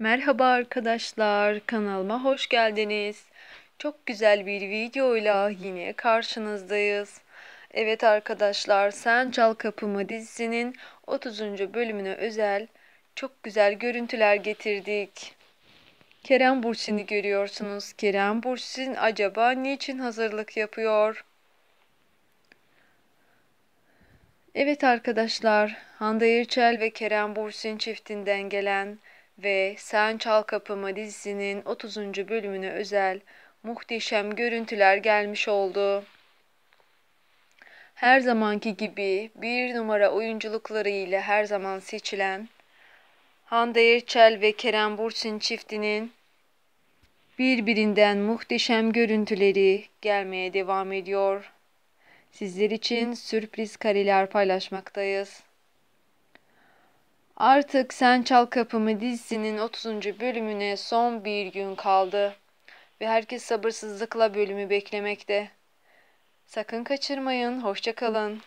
Merhaba arkadaşlar, kanalıma hoş geldiniz. Çok güzel bir videoyla yine karşınızdayız. Evet arkadaşlar, Sen Çal Kapımı dizisinin 30. bölümüne özel çok güzel görüntüler getirdik. Kerem Bursin'i görüyorsunuz. Kerem Bursin acaba niçin hazırlık yapıyor? Evet arkadaşlar, Hande Erçel ve Kerem Bursin çiftinden gelen ve Sen Çal Kapımı dizisinin 30. bölümüne özel muhteşem görüntüler gelmiş oldu. Her zamanki gibi bir numara oyunculukları ile her zaman seçilen Hande Erçel ve Kerem Bursin çiftinin birbirinden muhteşem görüntüleri gelmeye devam ediyor. Sizler için sürpriz kareler paylaşmaktayız. Artık Sen Çal Kapımı dizisinin 30. bölümüne son bir gün kaldı ve herkes sabırsızlıkla bölümü beklemekte. Sakın kaçırmayın, hoşçakalın.